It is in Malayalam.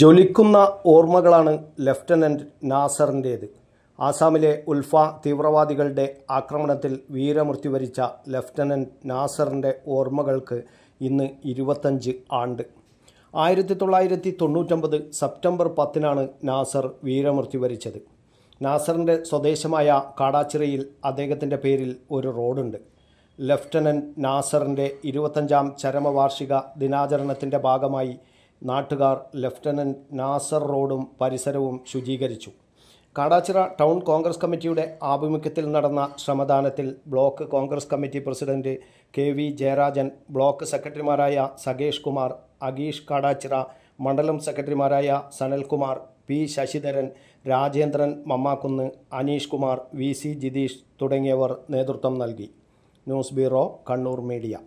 ജ്വലിക്കുന്ന ഓർമ്മകളാണ് ലഫ്റ്റനൻറ്റ് നാസറിൻ്റേത് ആസാമിലെ ഉൽഫ തീവ്രവാദികളുടെ ആക്രമണത്തിൽ വീരമൃത്യു വരിച്ച ലഫ്റ്റനൻറ്റ് നാസറിൻ്റെ ഓർമ്മകൾക്ക് ഇന്ന് ഇരുപത്തഞ്ച് ആണ്ട് ആയിരത്തി തൊള്ളായിരത്തി തൊണ്ണൂറ്റൊമ്പത് സെപ്റ്റംബർ പത്തിനാണ് നാസർ വീരമൃത്യു വരിച്ചത് നാസറിൻ്റെ സ്വദേശമായ കാടാച്ചിറയിൽ അദ്ദേഹത്തിൻ്റെ പേരിൽ ഒരു റോഡുണ്ട് ലഫ്റ്റനൻറ്റ് നാസറിൻ്റെ ഇരുപത്തഞ്ചാം ചരമവാർഷിക ദിനാചരണത്തിൻ്റെ ഭാഗമായി നാട്ടുകാർ ലഫ്റ്റനൻറ്റ് നാസർ റോഡും പരിസരവും ശുചീകരിച്ചു കാടാച്ചിറ ടൗൺ കോൺഗ്രസ് കമ്മിറ്റിയുടെ ആഭിമുഖ്യത്തിൽ നടന്ന ശ്രമദാനത്തിൽ block Congress committee president K V Jayarajan block സെക്രട്ടറിമാരായ സകേഷ് കുമാർ അഗീഷ് കാടാച്ചിറ മണ്ഡലം സെക്രട്ടറിമാരായ Sanalkumar P Sasidharan Rajendran Mammakkunnu Aneesh Kumar V C Jithesh തുടങ്ങിയവർ നേതൃത്വം നൽകി ന്യൂസ് ബ്യൂറോ കണ്ണൂർ മീഡിയ